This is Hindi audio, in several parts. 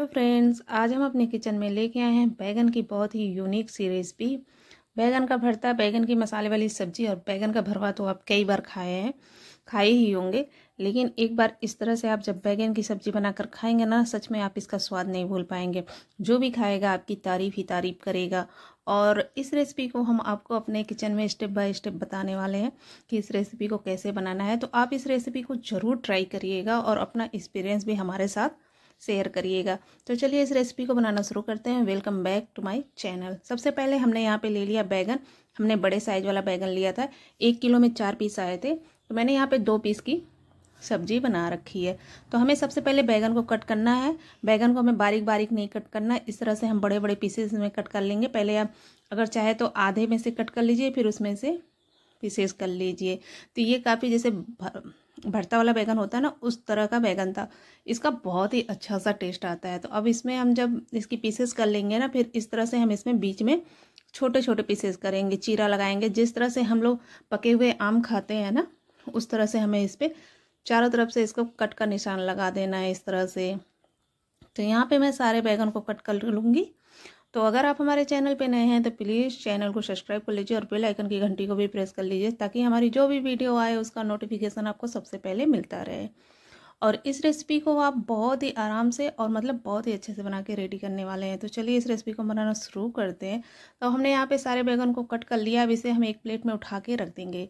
हेलो फ्रेंड्स आज हम अपने किचन में लेके आए हैं बैगन की बहुत ही यूनिक सी रेसिपी बैगन का भरता बैगन की मसाले वाली सब्जी और बैगन का भरवा तो आप कई बार खाए हैं खाए ही होंगे लेकिन एक बार इस तरह से आप जब बैगन की सब्जी बनाकर खाएंगे ना सच में आप इसका स्वाद नहीं भूल पाएंगे जो भी खाएगा आपकी तारीफ ही तारीफ करेगा और इस रेसिपी को हम आपको अपने किचन में स्टेप बाय स्टेप बताने वाले हैं कि इस रेसिपी को कैसे बनाना है तो आप इस रेसिपी को ज़रूर ट्राई करिएगा और अपना एक्सपीरियंस भी हमारे साथ शेयर करिएगा तो चलिए इस रेसिपी को बनाना शुरू करते हैं welcome back to my channel सबसे पहले हमने यहाँ पे ले लिया बैगन हमने बड़े साइज वाला बैगन लिया था एक किलो में चार पीस आए थे तो मैंने यहाँ पर दो पीस की सब्जी बना रखी है तो हमें सबसे पहले बैगन को कट करना है बैगन को हमें बारीक बारीक नहीं कट करना इस तरह से हम बड़े बड़े पीसेस में कट कर लेंगे पहले आप अगर चाहे तो आधे में से कट कर लीजिए फिर उसमें से पीसेस कर लीजिए तो ये काफ़ी जैसे भरता वाला बैगन होता है ना उस तरह का बैगन था इसका बहुत ही अच्छा सा टेस्ट आता है तो अब इसमें हम जब इसकी पीसेस कर लेंगे ना फिर इस तरह से हम इसमें बीच में छोटे छोटे पीसेस करेंगे चीरा लगाएंगे जिस तरह से हम लोग पके हुए आम खाते हैं ना उस तरह से हमें इस पर चारों तरफ से इसको कट का निशान लगा देना है इस तरह से तो यहाँ पे मैं सारे बैगन को कट कर लूँगी तो अगर आप हमारे चैनल पे नए हैं तो प्लीज़ चैनल को सब्सक्राइब कर लीजिए और बेल आइकन की घंटी को भी प्रेस कर लीजिए ताकि हमारी जो भी वीडियो आए उसका नोटिफिकेशन आपको सबसे पहले मिलता रहे और इस रेसिपी को आप बहुत ही आराम से और मतलब बहुत ही अच्छे से बना के रेडी करने वाले हैं तो चलिए इस रेसिपी को बनाना शुरू करते हैं तो हमने यहाँ पे सारे बैगन को कट कर लिया अब इसे हम एक प्लेट में उठा के रख देंगे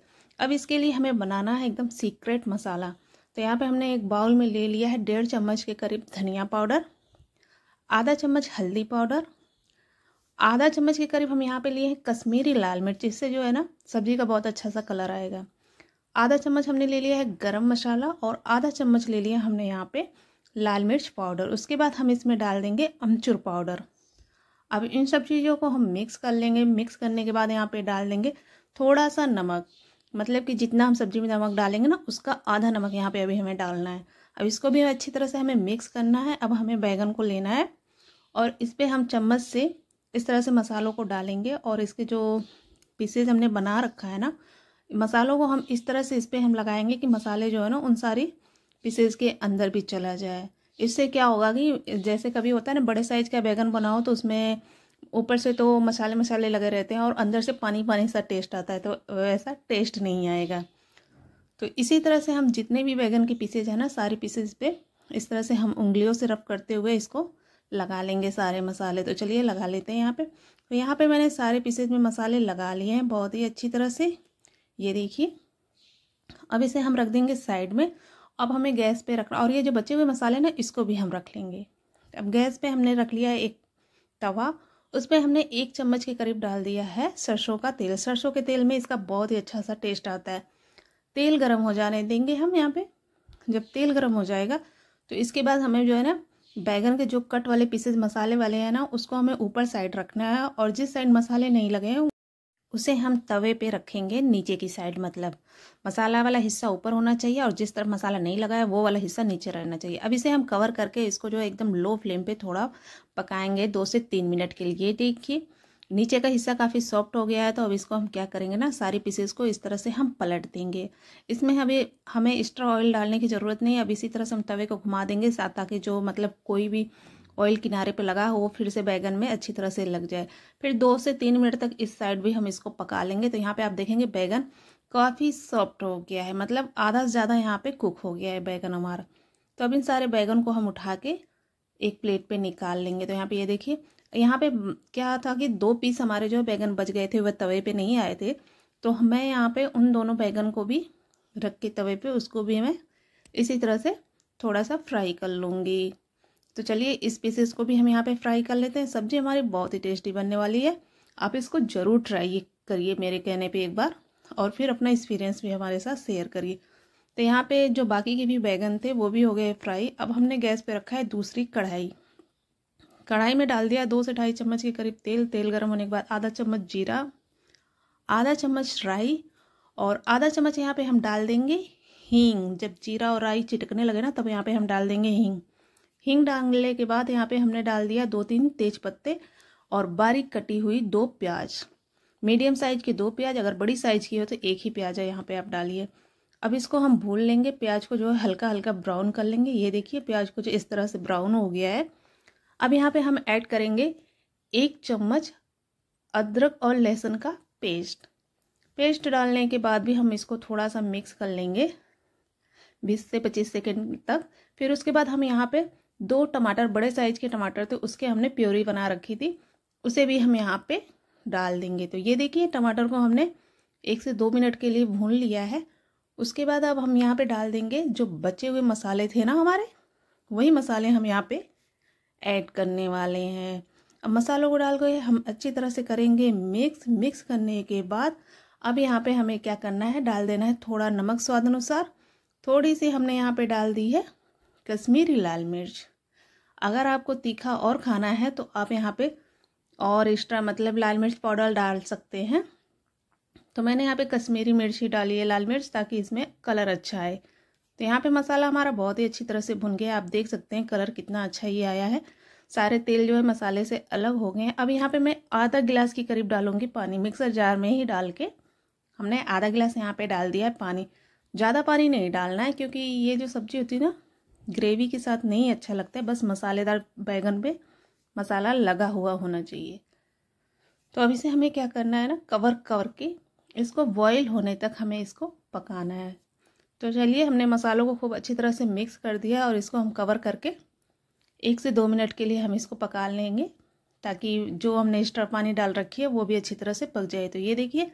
अब इसके लिए हमें बनाना है एकदम सीक्रेट मसाला तो यहाँ पे हमने एक बाउल में ले लिया है डेढ़ चम्मच के करीब धनिया पाउडर आधा चम्मच हल्दी पाउडर आधा चम्मच के करीब हम यहाँ पे लिए हैं कश्मीरी लाल मिर्च इससे जो है ना सब्जी का बहुत अच्छा सा कलर आएगा आधा चम्मच हमने ले लिया है गरम मसाला और आधा चम्मच ले लिया हमने यहाँ पे लाल मिर्च पाउडर उसके बाद हम इसमें डाल देंगे अमचूर पाउडर अब इन सब चीज़ों को हम मिक्स कर लेंगे मिक्स करने के बाद यहाँ पे डाल देंगे थोड़ा सा नमक मतलब कि जितना हम सब्जी में नमक डालेंगे ना उसका आधा नमक यहाँ पे अभी हमें डालना है अब इसको भी अच्छी तरह से हमें मिक्स करना है अब हमें बैगन को लेना है और इस पर हम चम्मच से इस तरह से मसालों को डालेंगे और इसके जो पीसेज हमने बना रखा है ना मसालों को हम इस तरह से इस पर हम लगाएंगे कि मसाले जो है ना उन सारी पीसेज के अंदर भी चला जाए इससे क्या होगा कि जैसे कभी होता है ना बड़े साइज का बैगन बनाओ तो उसमें ऊपर से तो मसाले मसाले लगे रहते हैं और अंदर से पानी पानी सा टेस्ट आता है तो वैसा टेस्ट नहीं आएगा तो इसी तरह से हम जितने भी बैगन के पीसेज हैं ना सारे पीसेज पे इस तरह से हम उंगलियों से रब करते हुए इसको लगा लेंगे सारे मसाले तो चलिए लगा लेते हैं यहाँ पे तो यहाँ पे मैंने सारे पीसेज में मसाले लगा लिए हैं बहुत ही अच्छी तरह से ये देखिए अब इसे हम रख देंगे साइड में अब हमें गैस पे रखना और ये जो बचे हुए मसाले ना इसको भी हम रख लेंगे अब गैस पे हमने रख लिया है एक तवा उस पर हमने एक चम्मच के करीब डाल दिया है सरसों का तेल सरसों के तेल में इसका बहुत ही अच्छा सा टेस्ट आता है तेल गर्म हो जाने देंगे हम यहाँ पर जब तेल गर्म हो जाएगा तो इसके बाद हमें जो है ना बैगन के जो कट वाले पीसेस मसाले वाले हैं ना उसको हमें ऊपर साइड रखना है और जिस साइड मसाले नहीं लगे हैं उसे हम तवे पे रखेंगे नीचे की साइड मतलब मसाला वाला हिस्सा ऊपर होना चाहिए और जिस तरफ मसाला नहीं लगा है वो वाला हिस्सा नीचे रहना चाहिए अब इसे हम कवर करके इसको जो एकदम लो फ्लेम पे थोड़ा पकाएंगे दो से तीन मिनट के लिए देखिए नीचे का हिस्सा काफ़ी सॉफ्ट हो गया है तो अब इसको हम क्या करेंगे ना सारी पीसेस को इस तरह से हम पलट देंगे इसमें हमें हमें एक्स्ट्रा ऑयल डालने की ज़रूरत नहीं अब इसी तरह से हम तवे को घुमा देंगे ताकि जो मतलब कोई भी ऑयल किनारे पे लगा हो वो फिर से बैगन में अच्छी तरह से लग जाए फिर दो से तीन मिनट तक इस साइड भी हम इसको पका लेंगे तो यहाँ पर आप देखेंगे बैगन काफ़ी सॉफ्ट हो गया है मतलब आधा से ज़्यादा यहाँ पर कुक हो गया है बैगन हमारा तो अब इन सारे बैगन को हम उठा के एक प्लेट पे निकाल लेंगे तो यहाँ पे ये यह देखिए यहाँ पे क्या था कि दो पीस हमारे जो बैगन बच गए थे वह तवे पे नहीं आए थे तो मैं यहाँ पे उन दोनों बैगन को भी रख के तवे पे उसको भी मैं इसी तरह से थोड़ा सा फ्राई कर लूँगी तो चलिए इस पीसेस को भी हम यहाँ पे फ्राई कर लेते हैं सब्ज़ी हमारी बहुत ही टेस्टी बनने वाली है आप इसको ज़रूर ट्राई करिए मेरे कहने पर एक बार और फिर अपना एक्सपीरियंस भी हमारे साथ शेयर करिए तो यहाँ पर जो बाकी के भी बैगन थे वो भी हो गए फ्राई अब हमने गैस पर रखा है दूसरी कढ़ाई कढ़ाई में डाल दिया दो से ढाई चम्मच के करीब तेल तेल गर्म होने के बाद आधा चम्मच जीरा आधा चम्मच राई और आधा चम्मच यहाँ पे हम डाल देंगे हींग जब जीरा और राई चिटकने लगे ना तब यहाँ पे हम डाल देंगे हींग हींग डालने के बाद यहाँ पे हमने डाल दिया दो तीन तेज पत्ते और बारीक कटी हुई दो प्याज मीडियम साइज की दो प्याज अगर बड़ी साइज की हो तो एक ही प्याज है यहाँ पे आप डालिए अब इसको हम भून लेंगे प्याज को जो है हल्का हल्का ब्राउन कर लेंगे ये देखिए प्याज को जो इस तरह से ब्राउन हो गया है अब यहाँ पे हम ऐड करेंगे एक चम्मच अदरक और लहसुन का पेस्ट पेस्ट डालने के बाद भी हम इसको थोड़ा सा मिक्स कर लेंगे बीस से पच्चीस सेकेंड तक फिर उसके बाद हम यहाँ पे दो टमाटर बड़े साइज के टमाटर थे उसके हमने प्योरी बना रखी थी उसे भी हम यहाँ पे डाल देंगे तो ये देखिए टमाटर को हमने एक से दो मिनट के लिए भून लिया है उसके बाद अब हम यहाँ पे डाल देंगे जो बचे हुए मसाले थे ना हमारे वही मसाले हम यहाँ पे ऐड करने वाले हैं अब मसालों को डाल के हम अच्छी तरह से करेंगे मिक्स मिक्स करने के बाद अब यहाँ पे हमें क्या करना है डाल देना है थोड़ा नमक स्वाद अनुसार थोड़ी सी हमने यहाँ पे डाल दी है कश्मीरी लाल मिर्च अगर आपको तीखा और खाना है तो आप यहाँ पे और एक्स्ट्रा मतलब लाल मिर्च पाउडर डाल सकते हैं तो मैंने यहाँ पे कश्मीरी मिर्च ही डाली है लाल मिर्च ताकि इसमें कलर अच्छा आए तो यहाँ पे मसाला हमारा बहुत ही अच्छी तरह से भुन गया आप देख सकते हैं कलर कितना अच्छा ये आया है सारे तेल जो है मसाले से अलग हो गए हैं अब यहाँ पे मैं आधा गिलास के करीब डालूंगी पानी मिक्सर जार में ही डाल के हमने आधा गिलास यहाँ पे डाल दिया है पानी ज़्यादा पानी नहीं डालना है क्योंकि ये जो सब्ज़ी होती है ना ग्रेवी के साथ नहीं अच्छा लगता है बस मसालेदार बैगन पे मसाला लगा हुआ होना चाहिए तो अब इसे हमें क्या करना है ना कवर कवर के इसको बॉयल होने तक हमें इसको पकाना है तो चलिए हमने मसालों को खूब अच्छी तरह से मिक्स कर दिया और इसको हम कवर करके एक से दो मिनट के लिए हम इसको पका लेंगे ताकि जो हमने एक्स्ट्रा पानी डाल रखी है वो भी अच्छी तरह से पक जाए तो ये देखिए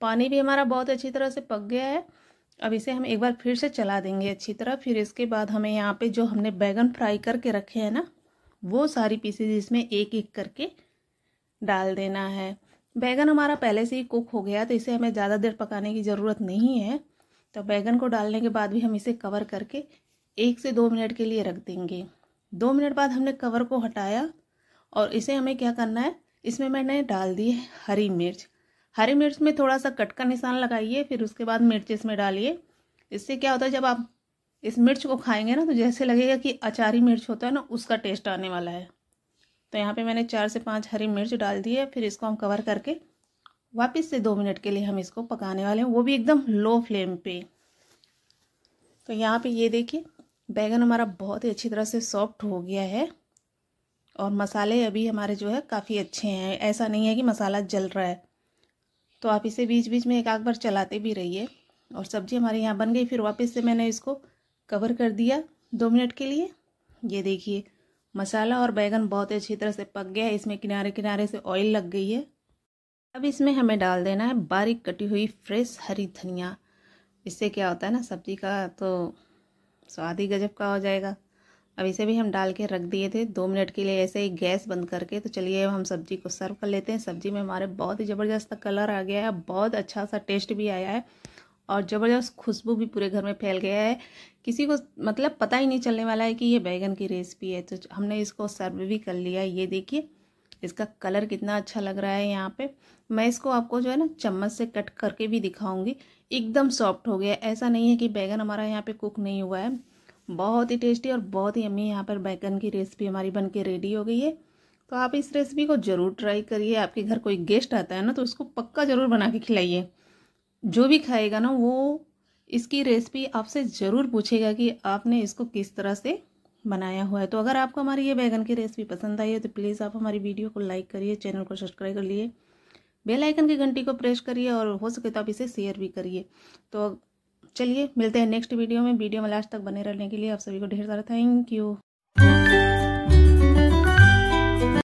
पानी भी हमारा बहुत अच्छी तरह से पक गया है अब इसे हम एक बार फिर से चला देंगे अच्छी तरह फिर इसके बाद हमें यहाँ पे जो हमने बैगन फ्राई करके रखे हैं ना वो सारी पीसेज इसमें एक एक करके डाल देना है बैगन हमारा पहले से ही कुक हो गया तो इसे हमें ज़्यादा देर पकाने की ज़रूरत नहीं है तो बैगन को डालने के बाद भी हम इसे कवर करके एक से दो मिनट के लिए रख देंगे दो मिनट बाद हमने कवर को हटाया और इसे हमें क्या करना है इसमें मैंने डाल दी है हरी मिर्च हरी मिर्च में थोड़ा सा कट का निशान लगाइए फिर उसके बाद मिर्च इसमें डालिए इससे क्या होता है जब आप इस मिर्च को खाएंगे ना तो जैसे लगेगा कि अचारी मिर्च होता है ना उसका टेस्ट आने वाला है तो यहाँ पे मैंने चार से पाँच हरी मिर्च डाल दी है फिर इसको हम कवर करके वापस से दो मिनट के लिए हम इसको पकाने वाले हैं वो भी एकदम लो फ्लेम पे तो यहाँ पे ये देखिए बैगन हमारा बहुत ही अच्छी तरह से सॉफ्ट हो गया है और मसाले अभी हमारे जो है काफ़ी अच्छे हैं ऐसा नहीं है कि मसाला जल रहा है तो आप इसे बीच बीच में एक आग बार चलाते भी रहिए और सब्ज़ी हमारे यहाँ बन गई फिर वापस से मैंने इसको कवर कर दिया दो मिनट के लिए ये देखिए मसाला और बैगन बहुत अच्छी तरह से पक गया है इसमें किनारे किनारे से ऑयल लग गई है अब इसमें हमें डाल देना है बारीक कटी हुई फ्रेश हरी धनिया इससे क्या होता है ना सब्ज़ी का तो स्वाद ही गजब का हो जाएगा अब इसे भी हम डाल के रख दिए थे दो मिनट के लिए ऐसे ही गैस बंद करके तो चलिए अब हम सब्ज़ी को सर्व कर लेते हैं सब्ज़ी में हमारे बहुत ही ज़बरदस्त कलर आ गया है बहुत अच्छा सा टेस्ट भी आया है और ज़बरदस्त खुशबू भी पूरे घर में फैल गया है किसी को मतलब पता ही नहीं चलने वाला है कि ये बैगन की रेसिपी है तो हमने इसको सर्व भी कर लिया ये देखिए इसका कलर कितना अच्छा लग रहा है यहाँ पे मैं इसको आपको जो है ना चम्मच से कट करके भी दिखाऊंगी एकदम सॉफ्ट हो गया ऐसा नहीं है कि बैगन हमारा यहाँ पे कुक नहीं हुआ है बहुत ही टेस्टी और बहुत ही अम्मी यहाँ पर बैगन की रेसिपी हमारी बन के रेडी हो गई है तो आप इस रेसिपी को ज़रूर ट्राई करिए आपके घर कोई गेस्ट आता है ना तो उसको पक्का ज़रूर बना के खिलाइए जो भी खाएगा ना वो इसकी रेसिपी आपसे ज़रूर पूछेगा कि आपने इसको किस तरह से बनाया हुआ है तो अगर आपको हमारी ये बैगन की रेसिपी पसंद आई है तो प्लीज़ आप हमारी वीडियो को लाइक करिए चैनल को सब्सक्राइब कर लिए बेल आइकन की घंटी को प्रेस करिए और हो सके तो आप इसे शेयर भी करिए तो चलिए मिलते हैं नेक्स्ट वीडियो में वीडियो में लास्ट तक बने रहने के लिए आप सभी को ढेर सारा थैंक यू